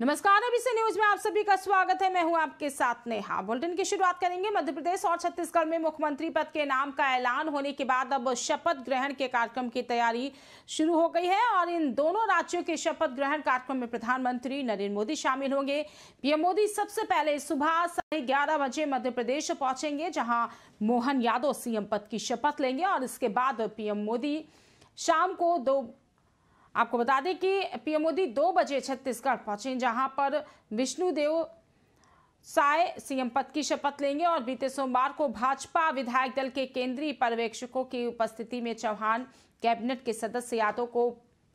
नमस्कार अभी से न्यूज में आप सभी का स्वागत है मैं हूं आपके साथ नेहा बुलेटिन की शुरुआत करेंगे मध्य प्रदेश और छत्तीसगढ़ में मुख्यमंत्री पद के नाम का ऐलान होने के बाद अब शपथ ग्रहण के कार्यक्रम की तैयारी शुरू हो गई है और इन दोनों राज्यों के शपथ ग्रहण कार्यक्रम में प्रधानमंत्री नरेंद्र मोदी शामिल होंगे पीएम मोदी सबसे पहले सुबह साढ़े ग्यारह बजे मध्य प्रदेश पहुंचेंगे जहाँ मोहन यादव सीएम पद की शपथ लेंगे और इसके बाद पीएम मोदी शाम को दो आपको बता दें कि पीएम मोदी दो बजे छत्तीसगढ़ पहुंचे जहां पर विष्णुदेव साय सीएम पद की शपथ लेंगे और बीते सोमवार को भाजपा विधायक दल के केंद्रीय पर्यवेक्षकों की उपस्थिति में चौहान कैबिनेट के सदस्य यादव को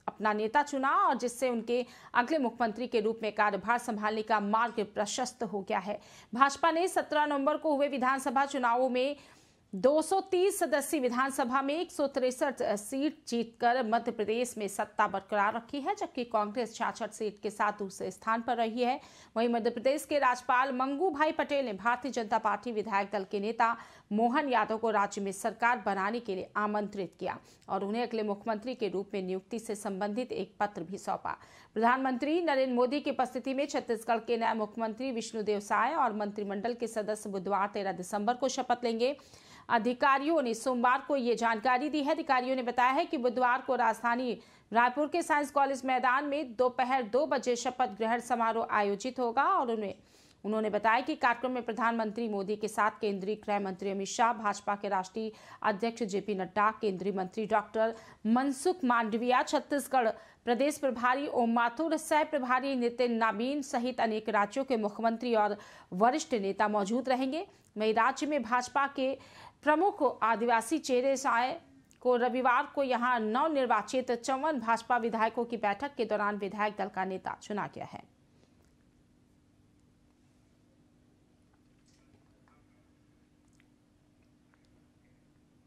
अपना नेता चुना और जिससे उनके अगले मुख्यमंत्री के रूप में कार्यभार संभालने का मार्ग प्रशस्त हो गया है भाजपा ने 17 नवंबर को हुए विधानसभा चुनावों में 230 सदस्यीय विधानसभा में एक सीट जीतकर मध्य प्रदेश में सत्ता बरकरार रखी है जबकि कांग्रेस छियासठ सीट के साथ दूसरे स्थान पर रही है वहीं मध्य प्रदेश के राज्यपाल मंगू भाई पटेल ने भारतीय जनता पार्टी विधायक दल के नेता मोहन यादव को राज्य में सरकार बनाने के लिए आमंत्रित किया और उन्हें अगले मुख्यमंत्री के रूप में नियुक्ति से संबंधित एक पत्र भी सौंपा प्रधानमंत्री नरेंद्र मोदी की उपस्थिति में छत्तीसगढ़ के नए मुख्यमंत्री विष्णुदेव साय और मंत्रिमंडल के सदस्य बुधवार तेरह दिसंबर को शपथ लेंगे अधिकारियों ने सोमवार को ये जानकारी दी है अधिकारियों ने बताया है कि बुधवार को राजधानी रायपुर के साइंस कॉलेज मैदान में दोपहर दो बजे शपथ ग्रहण समारोह आयोजित होगा और उन्हें उन्होंने बताया कि कार्यक्रम में प्रधानमंत्री मोदी के साथ केंद्रीय गृह मंत्री अमित शाह भाजपा के राष्ट्रीय अध्यक्ष जेपी नड्डा केंद्रीय मंत्री डॉक्टर मनसुख मांडविया छत्तीसगढ़ प्रदेश प्रभारी ओम माथुर सह प्रभारी नितिन नाबीन सहित अनेक राज्यों के मुख्यमंत्री और वरिष्ठ नेता मौजूद रहेंगे वही राज्य में भाजपा के प्रमुख आदिवासी चेहरे साय को रविवार को यहां नवनिर्वाचित चौवन भाजपा विधायकों की बैठक के दौरान विधायक दल का नेता चुना गया है